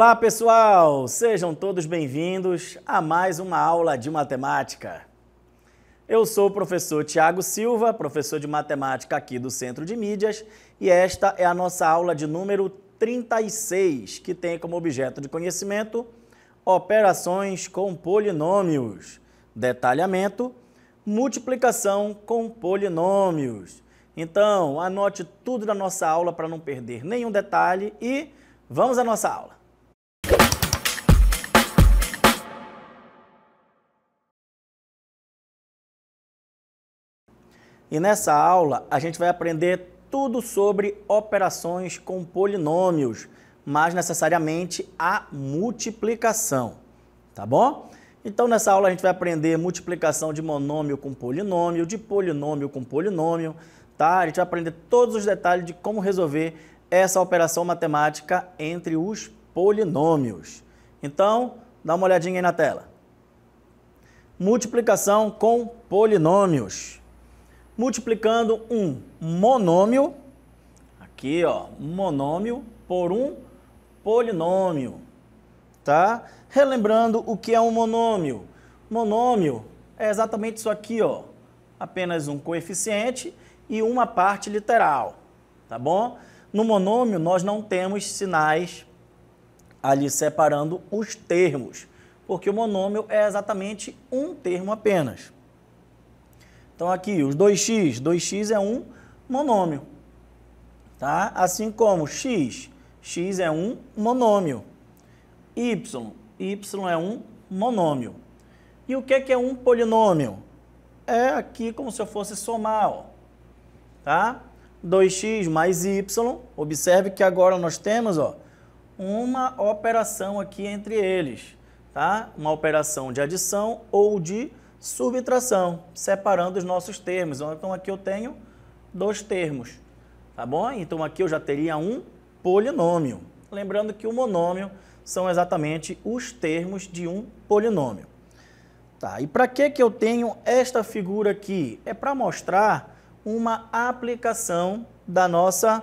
Olá, pessoal! Sejam todos bem-vindos a mais uma aula de matemática. Eu sou o professor Tiago Silva, professor de matemática aqui do Centro de Mídias, e esta é a nossa aula de número 36, que tem como objeto de conhecimento operações com polinômios, detalhamento, multiplicação com polinômios. Então, anote tudo da nossa aula para não perder nenhum detalhe e vamos à nossa aula. E nessa aula a gente vai aprender tudo sobre operações com polinômios, mas necessariamente a multiplicação, tá bom? Então nessa aula a gente vai aprender multiplicação de monômio com polinômio, de polinômio com polinômio, tá? A gente vai aprender todos os detalhes de como resolver essa operação matemática entre os polinômios. Então, dá uma olhadinha aí na tela. Multiplicação com polinômios multiplicando um monômio, aqui ó, monômio por um polinômio, tá? Relembrando o que é um monômio. Monômio é exatamente isso aqui ó, apenas um coeficiente e uma parte literal, tá bom? No monômio nós não temos sinais ali separando os termos, porque o monômio é exatamente um termo apenas. Então aqui, os 2x, 2x é um monômio. Tá? Assim como x, x é um monômio. y, y é um monômio. E o que é, que é um polinômio? É aqui como se eu fosse somar, ó. tá? 2x mais y, observe que agora nós temos ó, uma operação aqui entre eles, tá? Uma operação de adição ou de subtração, separando os nossos termos. Então, então aqui eu tenho dois termos, tá bom? Então aqui eu já teria um polinômio. Lembrando que o monômio são exatamente os termos de um polinômio. Tá, e para que, que eu tenho esta figura aqui? É para mostrar uma aplicação da nossa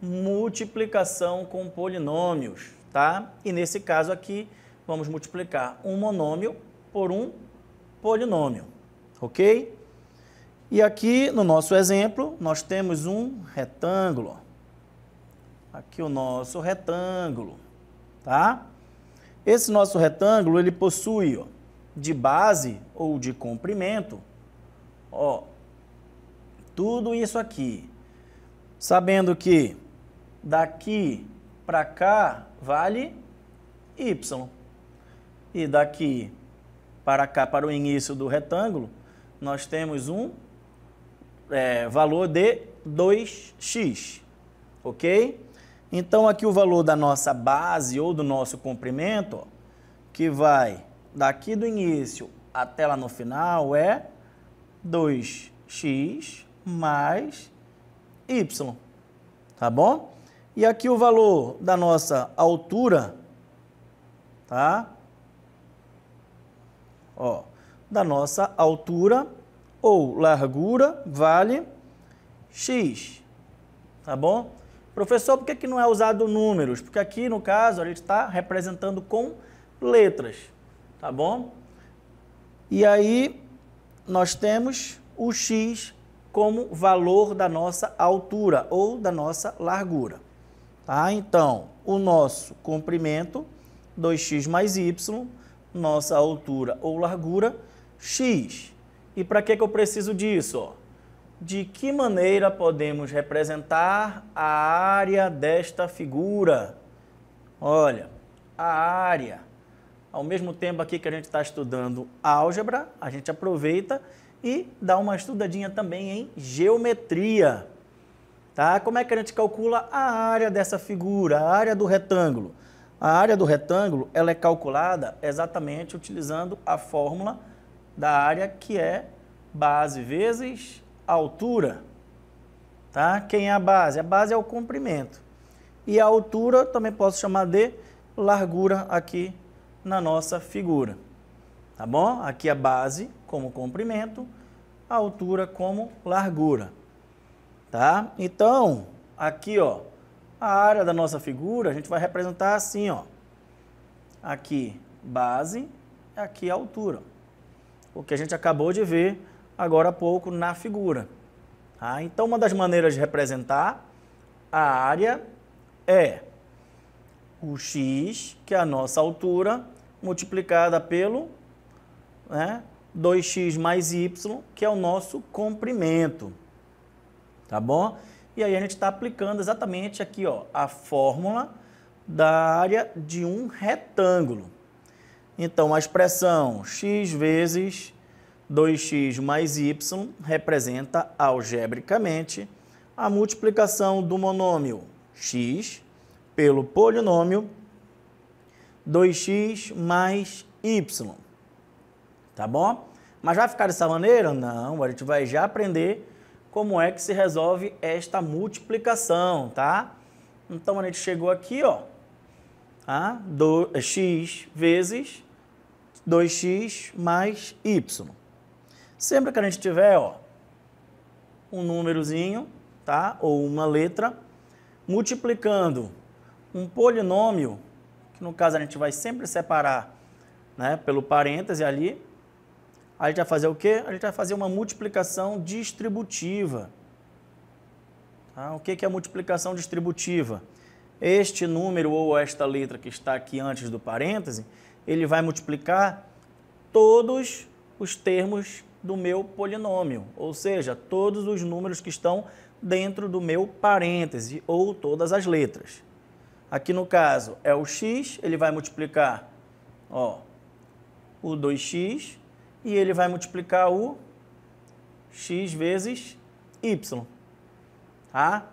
multiplicação com polinômios, tá? E nesse caso aqui, vamos multiplicar um monômio por um polinômio, ok? E aqui no nosso exemplo nós temos um retângulo. Aqui o nosso retângulo, tá? Esse nosso retângulo ele possui ó, de base ou de comprimento, ó, tudo isso aqui. Sabendo que daqui para cá vale y e daqui para cá, para o início do retângulo, nós temos um é, valor de 2x, ok? Então, aqui o valor da nossa base ou do nosso comprimento, ó, que vai daqui do início até lá no final, é 2x mais y, tá bom? E aqui o valor da nossa altura, tá? ó, da nossa altura ou largura vale x, tá bom? Professor, por que, que não é usado números? Porque aqui, no caso, a gente está representando com letras, tá bom? E aí, nós temos o x como valor da nossa altura ou da nossa largura. Tá? Então, o nosso comprimento, 2x mais y, nossa altura ou largura, x. E para que, que eu preciso disso? De que maneira podemos representar a área desta figura? Olha, a área. Ao mesmo tempo aqui que a gente está estudando álgebra, a gente aproveita e dá uma estudadinha também em geometria. Tá? Como é que a gente calcula a área dessa figura, a área do retângulo? A área do retângulo ela é calculada exatamente utilizando a fórmula da área que é base vezes altura. Tá? Quem é a base? A base é o comprimento. E a altura também posso chamar de largura aqui na nossa figura. Tá bom? Aqui a base como comprimento, a altura como largura. Tá? Então, aqui ó, a área da nossa figura a gente vai representar assim, ó. Aqui base, aqui altura. O que a gente acabou de ver agora há pouco na figura. Tá? Então, uma das maneiras de representar a área é o x, que é a nossa altura, multiplicada pelo né, 2x mais y, que é o nosso comprimento. Tá bom? E aí a gente está aplicando exatamente aqui ó, a fórmula da área de um retângulo. Então, a expressão x vezes 2x mais y representa algebricamente a multiplicação do monômio x pelo polinômio 2x mais y. Tá bom? Mas vai ficar dessa maneira? Não, a gente vai já aprender como é que se resolve esta multiplicação, tá? Então a gente chegou aqui, ó, tá? Do, é, x vezes 2x mais y. Sempre que a gente tiver, ó, um númerozinho, tá? Ou uma letra, multiplicando um polinômio, que no caso a gente vai sempre separar, né, pelo parêntese ali, a gente vai fazer o quê? A gente vai fazer uma multiplicação distributiva. Tá? O que é a multiplicação distributiva? Este número ou esta letra que está aqui antes do parêntese, ele vai multiplicar todos os termos do meu polinômio, ou seja, todos os números que estão dentro do meu parêntese ou todas as letras. Aqui no caso é o x, ele vai multiplicar ó, o 2x e ele vai multiplicar o x vezes y, tá?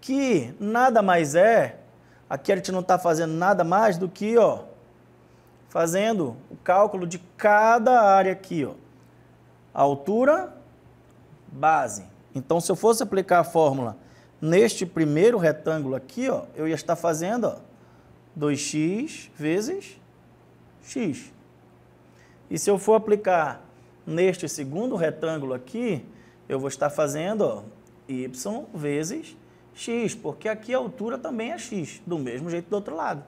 Que nada mais é, aqui a gente não está fazendo nada mais do que, ó, fazendo o cálculo de cada área aqui, ó, altura, base. Então, se eu fosse aplicar a fórmula neste primeiro retângulo aqui, ó, eu ia estar fazendo, ó, 2x vezes x. E se eu for aplicar neste segundo retângulo aqui, eu vou estar fazendo ó, y vezes x, porque aqui a altura também é x, do mesmo jeito do outro lado.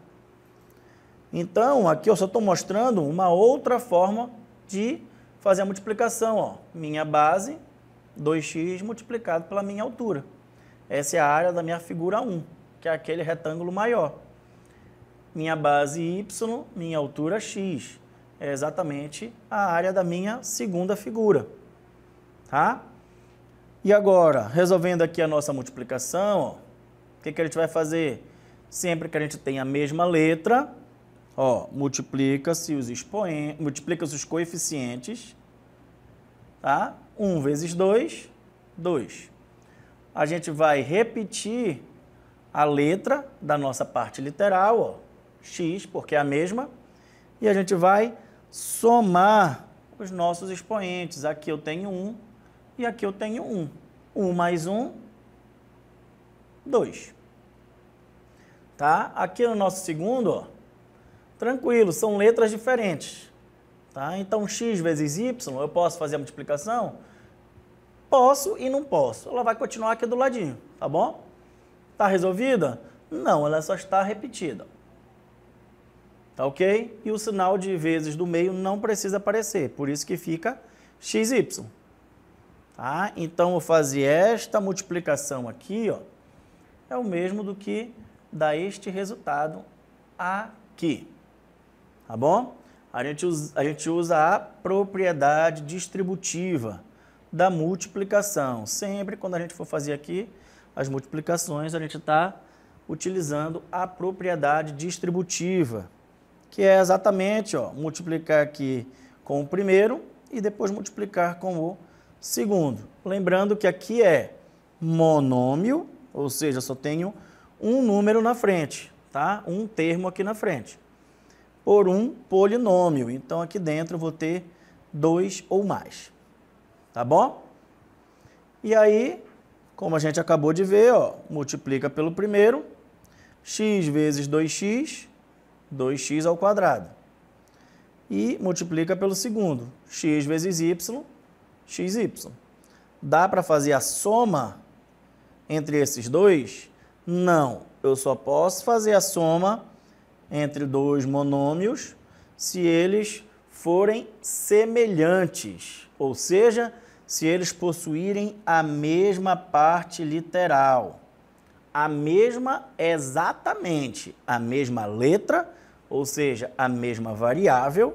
Então, aqui eu só estou mostrando uma outra forma de fazer a multiplicação. Ó. Minha base, 2x multiplicado pela minha altura. Essa é a área da minha figura 1, que é aquele retângulo maior. Minha base y, minha altura x é exatamente a área da minha segunda figura. Tá? E agora, resolvendo aqui a nossa multiplicação, o que, que a gente vai fazer? Sempre que a gente tem a mesma letra, ó, multiplica-se os, expoen... multiplica os coeficientes, tá? 1 vezes 2, 2. A gente vai repetir a letra da nossa parte literal, ó, x, porque é a mesma, e a gente vai somar os nossos expoentes. Aqui eu tenho 1 e aqui eu tenho 1. 1 mais 1, 2. Tá? Aqui no nosso segundo, ó, tranquilo, são letras diferentes. Tá? Então, x vezes y, eu posso fazer a multiplicação? Posso e não posso. Ela vai continuar aqui do ladinho, tá bom? Está resolvida? Não, ela só está repetida. Tá ok? E o sinal de vezes do meio não precisa aparecer, por isso que fica XY. Tá? Então, eu fazer esta multiplicação aqui, ó, é o mesmo do que dá este resultado aqui. Tá bom? A gente, usa, a gente usa a propriedade distributiva da multiplicação. Sempre quando a gente for fazer aqui as multiplicações, a gente está utilizando a propriedade distributiva que é exatamente ó, multiplicar aqui com o primeiro e depois multiplicar com o segundo. Lembrando que aqui é monômio, ou seja, só tenho um número na frente, tá? um termo aqui na frente, por um polinômio. Então, aqui dentro eu vou ter dois ou mais, tá bom? E aí, como a gente acabou de ver, ó, multiplica pelo primeiro, x vezes 2x 2x ao quadrado. E multiplica pelo segundo, x vezes y, xy. Dá para fazer a soma entre esses dois? Não, eu só posso fazer a soma entre dois monômios se eles forem semelhantes, ou seja, se eles possuírem a mesma parte literal. A mesma, exatamente, a mesma letra ou seja, a mesma variável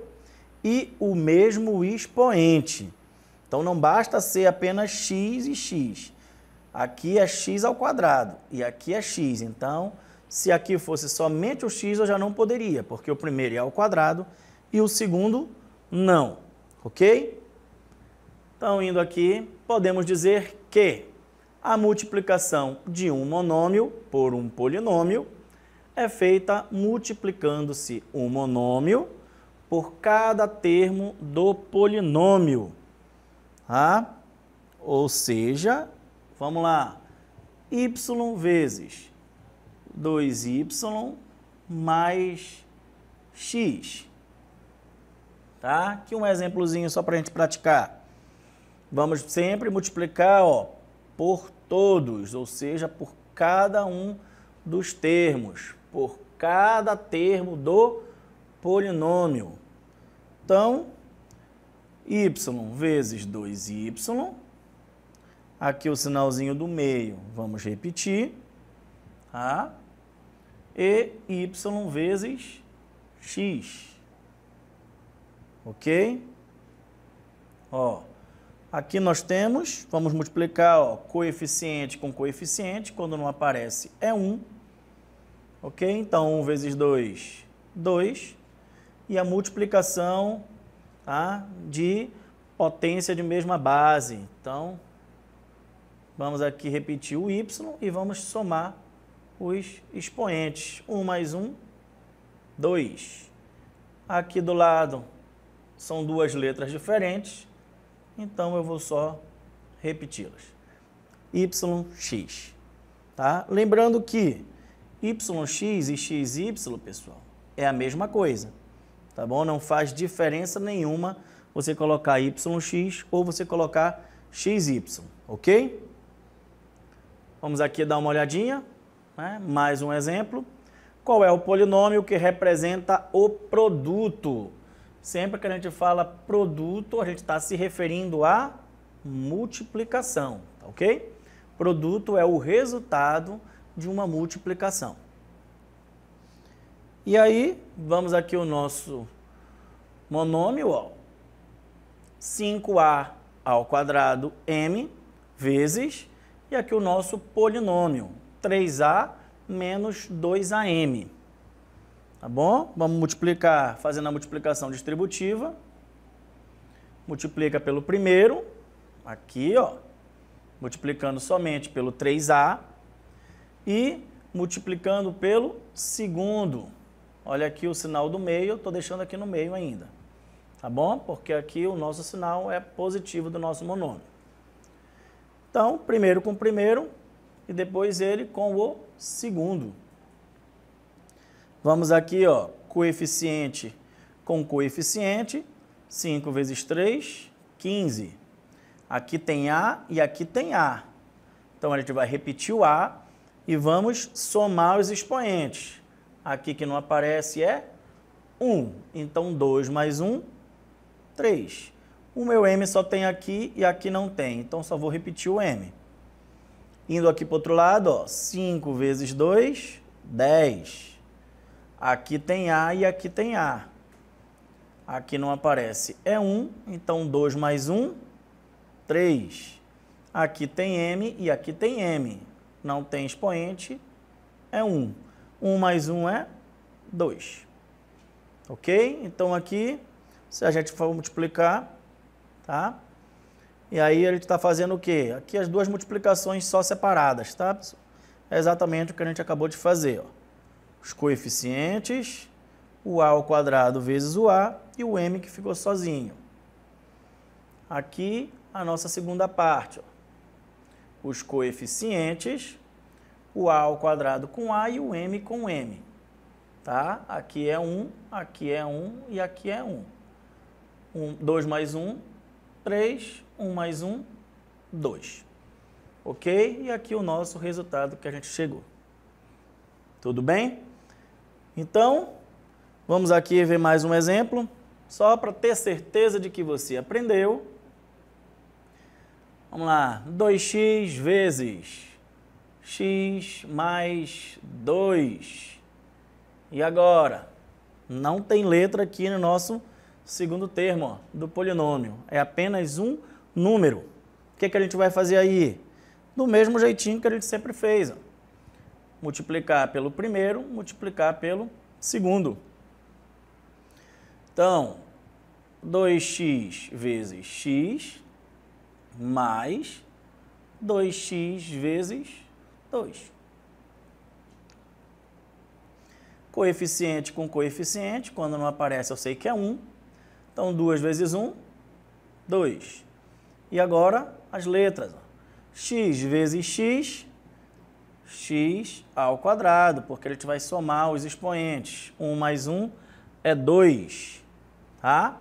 e o mesmo expoente. Então não basta ser apenas x e x. Aqui é x ao quadrado e aqui é x. Então, se aqui fosse somente o x, eu já não poderia, porque o primeiro é ao quadrado e o segundo não, ok? Então, indo aqui, podemos dizer que a multiplicação de um monômio por um polinômio é feita multiplicando-se um monômio por cada termo do polinômio. Tá? Ou seja, vamos lá, y vezes 2y mais x. Tá? Aqui um exemplozinho só para a gente praticar. Vamos sempre multiplicar ó, por todos, ou seja, por cada um dos termos por cada termo do polinômio. Então, y vezes 2y, aqui o sinalzinho do meio, vamos repetir, tá? e y vezes x. Ok? Ó, aqui nós temos, vamos multiplicar ó, coeficiente com coeficiente, quando não aparece é 1. Ok? Então, 1 vezes 2, 2. E a multiplicação tá? de potência de mesma base. Então, vamos aqui repetir o y e vamos somar os expoentes. 1 mais 1, 2. Aqui do lado são duas letras diferentes, então eu vou só repeti-las. yx. Tá? Lembrando que YX e XY, pessoal, é a mesma coisa, tá bom? Não faz diferença nenhuma você colocar YX ou você colocar XY, ok? Vamos aqui dar uma olhadinha, né? mais um exemplo. Qual é o polinômio que representa o produto? Sempre que a gente fala produto, a gente está se referindo à multiplicação, tá ok? Produto é o resultado de uma multiplicação. E aí, vamos aqui o nosso monômio, ó. 5a ao quadrado m vezes, e aqui o nosso polinômio, 3a menos 2am. Tá bom? Vamos multiplicar, fazendo a multiplicação distributiva. Multiplica pelo primeiro, aqui, ó. Multiplicando somente pelo 3a e multiplicando pelo segundo. Olha aqui o sinal do meio, estou deixando aqui no meio ainda. Tá bom? Porque aqui o nosso sinal é positivo do nosso monômio. Então, primeiro com o primeiro e depois ele com o segundo. Vamos aqui, ó, coeficiente com coeficiente, 5 vezes 3, 15. Aqui tem A e aqui tem A. Então, a gente vai repetir o A e vamos somar os expoentes. Aqui que não aparece é 1. Então, 2 mais 1, 3. O meu m só tem aqui e aqui não tem, então só vou repetir o m. Indo aqui para o outro lado, ó, 5 vezes 2, 10. Aqui tem a e aqui tem a. Aqui não aparece, é 1, então 2 mais 1, 3. Aqui tem m e aqui tem m, não tem expoente, é 1. 1 mais 1 é 2. Ok? Então aqui, se a gente for multiplicar, tá? E aí a gente está fazendo o quê? Aqui as duas multiplicações só separadas, tá? É exatamente o que a gente acabou de fazer. Ó. Os coeficientes, o a ao quadrado vezes o a e o m que ficou sozinho. Aqui a nossa segunda parte. Ó os coeficientes, o A ao quadrado com A e o M com M. Tá? Aqui é 1, aqui é 1 e aqui é 1. 1 2 mais 1, 3. 1 mais 1, 2. Ok? E aqui o nosso resultado que a gente chegou. Tudo bem? Então, vamos aqui ver mais um exemplo, só para ter certeza de que você aprendeu. Vamos lá, 2x vezes x mais 2. E agora? Não tem letra aqui no nosso segundo termo ó, do polinômio. É apenas um número. O que, é que a gente vai fazer aí? Do mesmo jeitinho que a gente sempre fez. Ó. Multiplicar pelo primeiro, multiplicar pelo segundo. Então, 2x vezes x mais 2x vezes 2. Coeficiente com coeficiente, quando não aparece eu sei que é 1. Então, 2 vezes 1, 2. E agora as letras. x vezes x, x ao quadrado, porque a gente vai somar os expoentes. 1 mais 1 é 2, tá?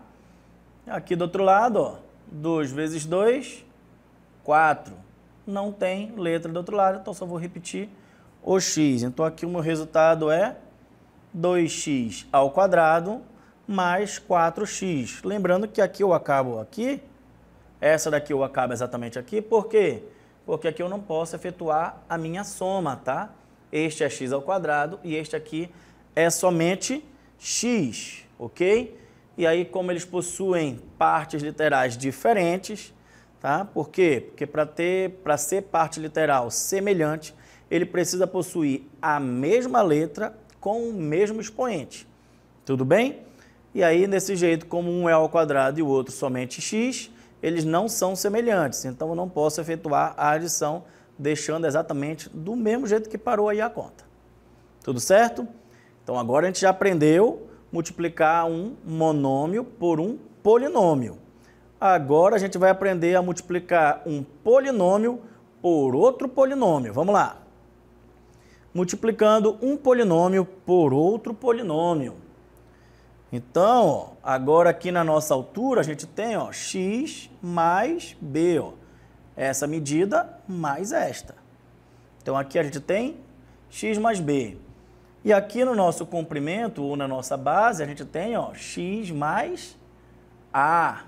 Aqui do outro lado, ó, 2 vezes 2, 4 não tem letra do outro lado, então só vou repetir o x. Então aqui o meu resultado é 2x ao quadrado mais 4x. Lembrando que aqui eu acabo aqui, essa daqui eu acabo exatamente aqui, por quê? Porque aqui eu não posso efetuar a minha soma, tá? Este é x ao quadrado e este aqui é somente x, ok? E aí, como eles possuem partes literais diferentes, Tá? Por quê? Porque para ser parte literal semelhante, ele precisa possuir a mesma letra com o mesmo expoente. Tudo bem? E aí, desse jeito, como um é ao quadrado e o outro somente x, eles não são semelhantes. Então, eu não posso efetuar a adição deixando exatamente do mesmo jeito que parou aí a conta. Tudo certo? Então, agora a gente já aprendeu multiplicar um monômio por um polinômio. Agora a gente vai aprender a multiplicar um polinômio por outro polinômio. Vamos lá. Multiplicando um polinômio por outro polinômio. Então, agora aqui na nossa altura a gente tem ó, x mais b. Ó, essa medida mais esta. Então aqui a gente tem x mais b. E aqui no nosso comprimento ou na nossa base a gente tem ó, x mais a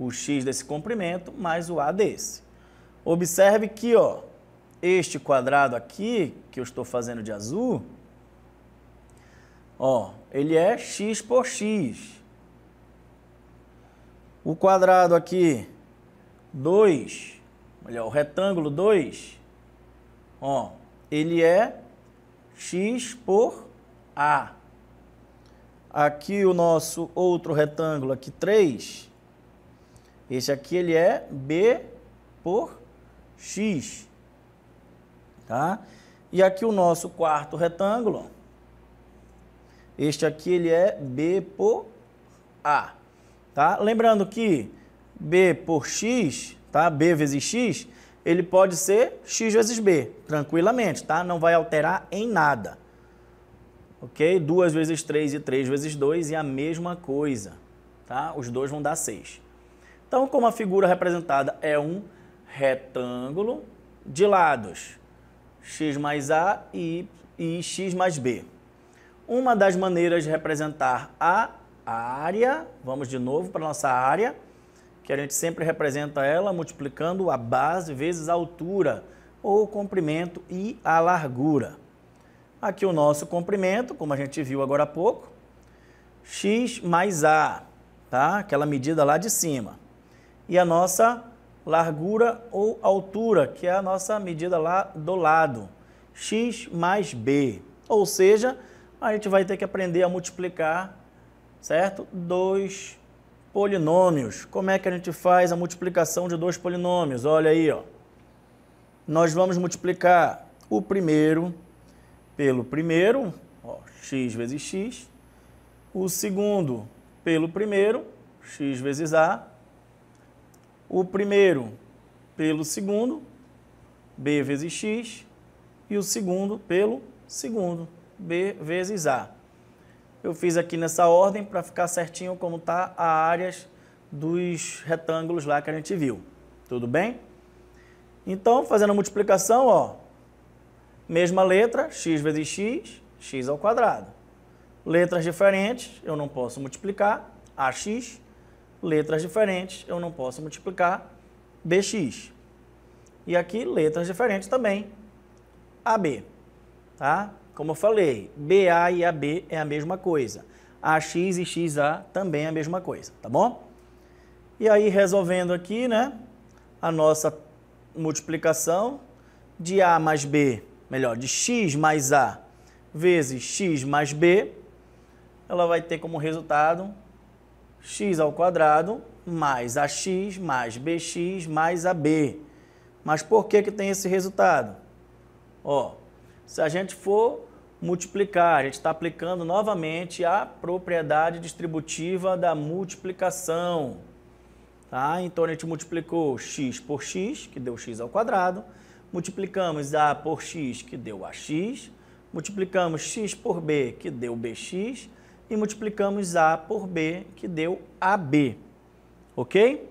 o x desse comprimento mais o a desse. Observe que ó, este quadrado aqui, que eu estou fazendo de azul, ó, ele é x por x. O quadrado aqui, 2, melhor, o retângulo 2, ó, ele é x por a. Aqui o nosso outro retângulo, aqui 3, esse aqui ele é B por X. Tá? E aqui o nosso quarto retângulo, este aqui ele é B por A. Tá? Lembrando que B por X, tá? B vezes X, ele pode ser X vezes B, tranquilamente, tá? Não vai alterar em nada. Ok? 2 vezes 3 e 3 vezes 2 é a mesma coisa, tá? Os dois vão dar 6. Então, como a figura representada é um retângulo de lados, x mais a e, e x mais b. Uma das maneiras de representar a área, vamos de novo para a nossa área, que a gente sempre representa ela multiplicando a base vezes a altura, ou comprimento e a largura. Aqui o nosso comprimento, como a gente viu agora há pouco, x mais a, tá? aquela medida lá de cima e a nossa largura ou altura, que é a nossa medida lá do lado, x mais b. Ou seja, a gente vai ter que aprender a multiplicar, certo? Dois polinômios. Como é que a gente faz a multiplicação de dois polinômios? Olha aí, ó. Nós vamos multiplicar o primeiro pelo primeiro, ó, x vezes x, o segundo pelo primeiro, x vezes a, o primeiro pelo segundo, B vezes X, e o segundo pelo segundo, B vezes A. Eu fiz aqui nessa ordem para ficar certinho como está a áreas dos retângulos lá que a gente viu. Tudo bem? Então, fazendo a multiplicação, ó, mesma letra, x vezes x, x ao quadrado. Letras diferentes, eu não posso multiplicar, ax letras diferentes, eu não posso multiplicar BX. E aqui, letras diferentes também, AB. Tá? Como eu falei, BA e AB é a mesma coisa. AX e XA também é a mesma coisa, tá bom? E aí, resolvendo aqui, né, a nossa multiplicação de A mais B, melhor, de X mais A vezes X mais B, ela vai ter como resultado x ao quadrado mais ax mais bx mais ab. Mas por que, que tem esse resultado? Ó, se a gente for multiplicar, a gente está aplicando novamente a propriedade distributiva da multiplicação. Tá? Então a gente multiplicou x por x, que deu x ao quadrado, multiplicamos a por x, que deu ax, multiplicamos x por b, que deu bx, e multiplicamos A por B, que deu AB, ok?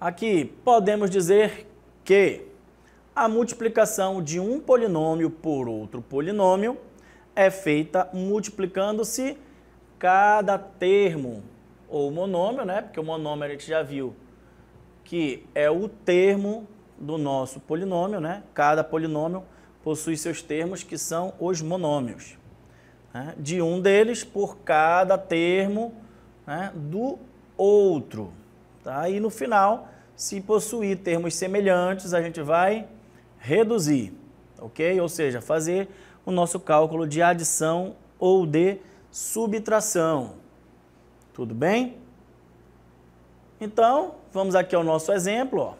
Aqui, podemos dizer que a multiplicação de um polinômio por outro polinômio é feita multiplicando-se cada termo, ou monômio, né? Porque o monômio a gente já viu que é o termo do nosso polinômio, né? Cada polinômio possui seus termos que são os monômios né, de um deles por cada termo né, do outro. Tá? E no final, se possuir termos semelhantes, a gente vai reduzir, ok? Ou seja, fazer o nosso cálculo de adição ou de subtração. Tudo bem? Então, vamos aqui ao nosso exemplo. Ó.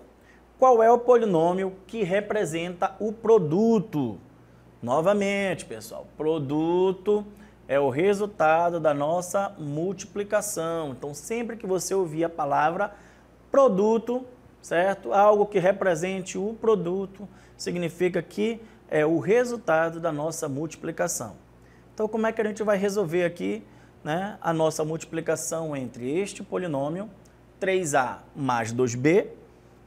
Qual é o polinômio que representa o produto? Novamente, pessoal, produto é o resultado da nossa multiplicação. Então, sempre que você ouvir a palavra produto, certo? Algo que represente o produto, significa que é o resultado da nossa multiplicação. Então, como é que a gente vai resolver aqui né, a nossa multiplicação entre este polinômio 3a mais 2b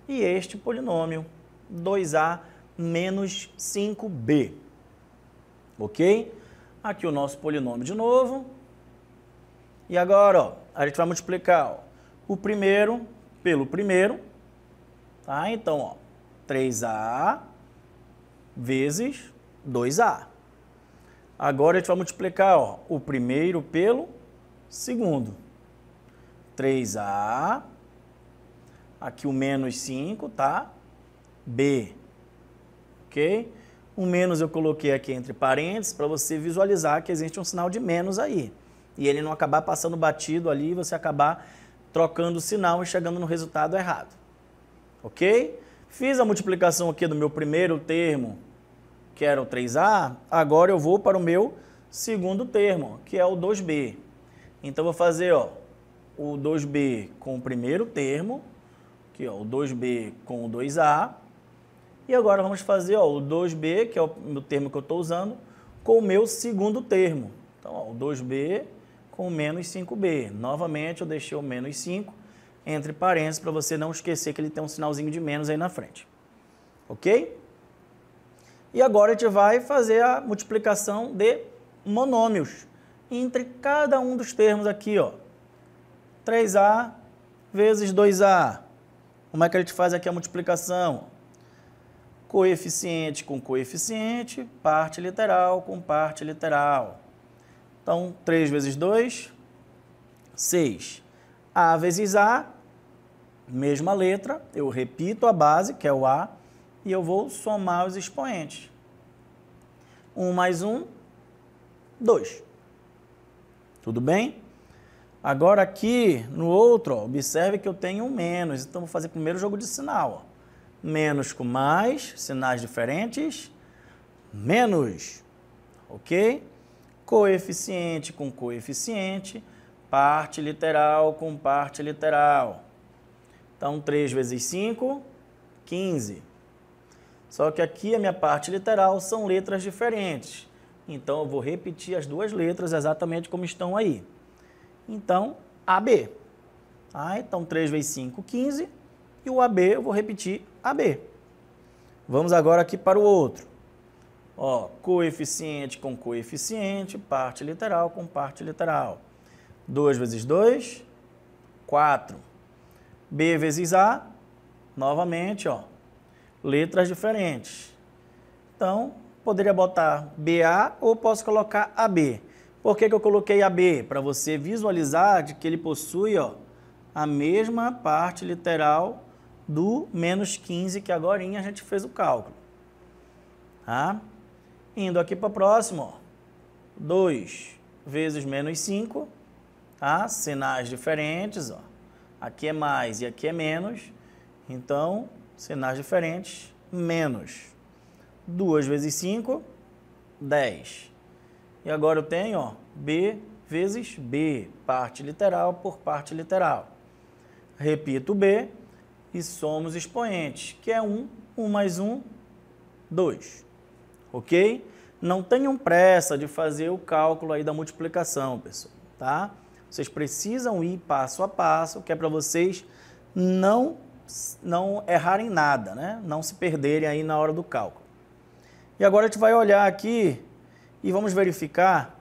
e este polinômio 2a menos 5b? ok? Aqui o nosso polinômio de novo. E agora, ó, a gente vai multiplicar ó, o primeiro pelo primeiro, tá? Então, ó, 3A vezes 2A. Agora a gente vai multiplicar ó, o primeiro pelo segundo. 3A, aqui o menos 5, tá? B, ok? O menos eu coloquei aqui entre parênteses para você visualizar que existe um sinal de menos aí. E ele não acabar passando batido ali e você acabar trocando o sinal e chegando no resultado errado. Ok? Fiz a multiplicação aqui do meu primeiro termo, que era o 3A. Agora eu vou para o meu segundo termo, que é o 2B. Então vou fazer ó, o 2B com o primeiro termo, aqui, ó, o 2B com o 2A, e agora vamos fazer ó, o 2B, que é o meu termo que eu estou usando, com o meu segundo termo. Então, ó, o 2B com menos 5B. Novamente, eu deixei o menos 5 entre parênteses para você não esquecer que ele tem um sinalzinho de menos aí na frente. Ok? E agora a gente vai fazer a multiplicação de monômios entre cada um dos termos aqui, ó. 3A vezes 2A. Como é que a gente faz aqui a multiplicação? coeficiente com coeficiente, parte literal com parte literal. Então, 3 vezes 2, 6. A vezes A, mesma letra, eu repito a base, que é o A, e eu vou somar os expoentes. 1 mais 1, 2. Tudo bem? Agora aqui, no outro, ó, observe que eu tenho um menos, então vou fazer primeiro jogo de sinal. Ó menos com mais, sinais diferentes, menos, ok? Coeficiente com coeficiente, parte literal com parte literal. Então, 3 vezes 5, 15. Só que aqui a minha parte literal são letras diferentes. Então, eu vou repetir as duas letras exatamente como estão aí. Então, AB. Ah, então, 3 vezes 5, 15. E o AB eu vou repetir AB. Vamos agora aqui para o outro. Ó, coeficiente com coeficiente, parte literal com parte literal. 2 vezes 2, 4. B vezes A, novamente, ó, letras diferentes. Então, poderia botar BA ou posso colocar AB. Por que, que eu coloquei AB? Para você visualizar de que ele possui ó, a mesma parte literal do menos 15, que agora a gente fez o cálculo. Tá? Indo aqui para o próximo, 2 vezes menos 5, tá? sinais diferentes. Ó. Aqui é mais e aqui é menos. Então, sinais diferentes, menos. 2 vezes 5, 10. E agora eu tenho ó, B vezes B, parte literal por parte literal. Repito B, e somos expoentes, que é 1, 1 mais 1, 2. Ok? Não tenham pressa de fazer o cálculo aí da multiplicação, pessoal, tá? Vocês precisam ir passo a passo, que é para vocês não, não errarem nada, né? Não se perderem aí na hora do cálculo. E agora a gente vai olhar aqui e vamos verificar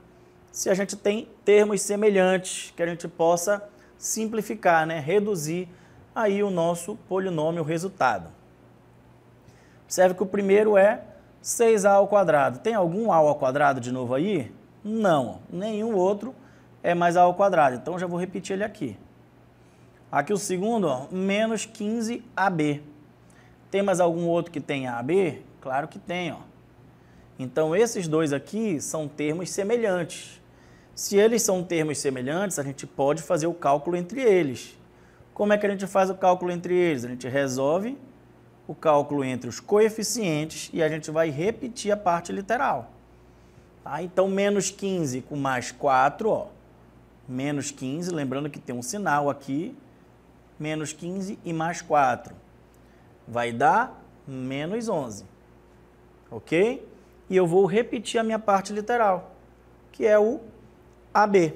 se a gente tem termos semelhantes que a gente possa simplificar, né? reduzir aí o nosso polinômio resultado. Observe que o primeiro é 6a ao quadrado. Tem algum a ao quadrado de novo aí? Não, nenhum outro é mais a ao quadrado, então já vou repetir ele aqui. Aqui o segundo, ó, menos 15ab. Tem mais algum outro que tem ab? Claro que tem, ó. Então esses dois aqui são termos semelhantes. Se eles são termos semelhantes, a gente pode fazer o cálculo entre eles. Como é que a gente faz o cálculo entre eles? A gente resolve o cálculo entre os coeficientes e a gente vai repetir a parte literal. Tá? Então, menos 15 com mais 4, ó, menos 15, lembrando que tem um sinal aqui, menos 15 e mais 4. Vai dar menos 11, ok? E eu vou repetir a minha parte literal, que é o AB.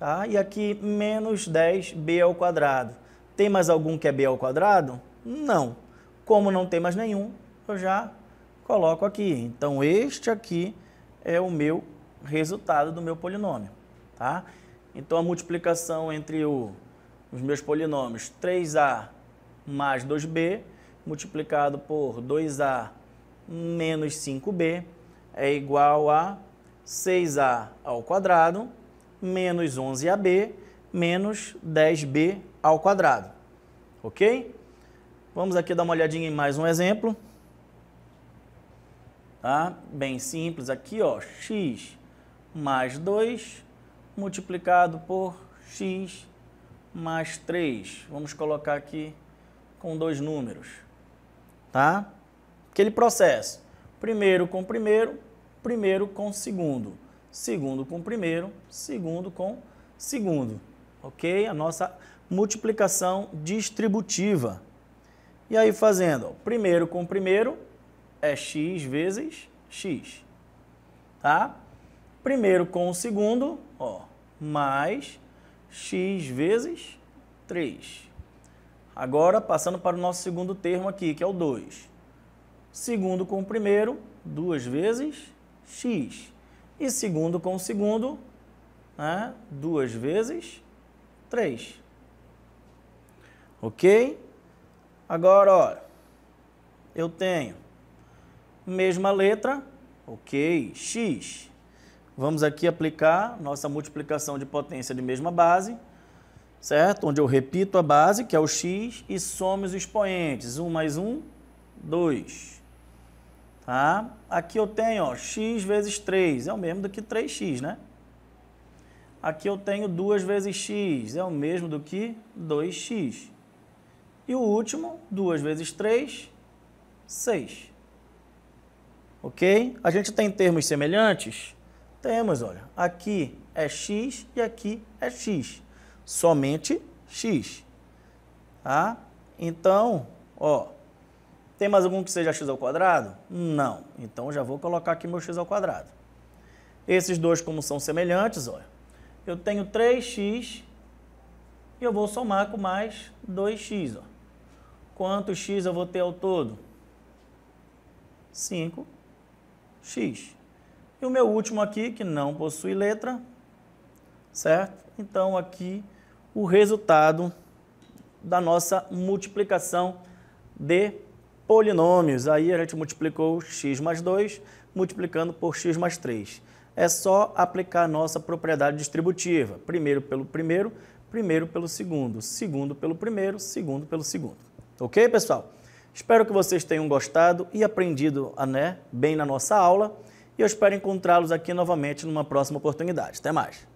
Tá? E aqui, menos 10b ao quadrado. Tem mais algum que é b ao quadrado? Não. Como não tem mais nenhum, eu já coloco aqui. Então, este aqui é o meu resultado do meu polinômio. Tá? Então, a multiplicação entre o, os meus polinômios 3a mais 2b multiplicado por 2a menos 5b é igual a 6a ao quadrado menos 11AB menos 10B ao quadrado. Ok? Vamos aqui dar uma olhadinha em mais um exemplo. Tá? Bem simples aqui, ó, x mais 2 multiplicado por x mais 3. Vamos colocar aqui com dois números, tá? Aquele processo, primeiro com primeiro, primeiro com segundo segundo com primeiro, segundo com segundo. Ok? A nossa multiplicação distributiva. E aí fazendo primeiro com primeiro é x vezes x. Tá? Primeiro com o segundo, ó, mais x vezes 3. Agora, passando para o nosso segundo termo aqui, que é o 2. Segundo com o primeiro, duas vezes x. E segundo com segundo, né? duas vezes 3. Ok? Agora, olha, eu tenho mesma letra, ok, x. Vamos aqui aplicar nossa multiplicação de potência de mesma base, certo? Onde eu repito a base, que é o x, e some os expoentes. 1 mais 1, 2. Tá? Aqui eu tenho ó, x vezes 3, é o mesmo do que 3x, né? Aqui eu tenho 2 vezes x, é o mesmo do que 2x. E o último, 2 vezes 3, 6. Ok? A gente tem termos semelhantes? Temos, olha, aqui é x e aqui é x. Somente x. Tá? Então, ó, tem mais algum que seja x ao quadrado? Não. Então já vou colocar aqui meu x ao quadrado. Esses dois, como são semelhantes, olha, eu tenho 3x e eu vou somar com mais 2x. Ó. Quanto x eu vou ter ao todo? 5x. E o meu último aqui, que não possui letra, certo? Então aqui o resultado da nossa multiplicação de polinômios. Aí a gente multiplicou x mais 2, multiplicando por x mais 3. É só aplicar a nossa propriedade distributiva. Primeiro pelo primeiro, primeiro pelo segundo, segundo pelo primeiro, segundo pelo segundo. Ok, pessoal? Espero que vocês tenham gostado e aprendido né, bem na nossa aula. E eu espero encontrá-los aqui novamente numa próxima oportunidade. Até mais!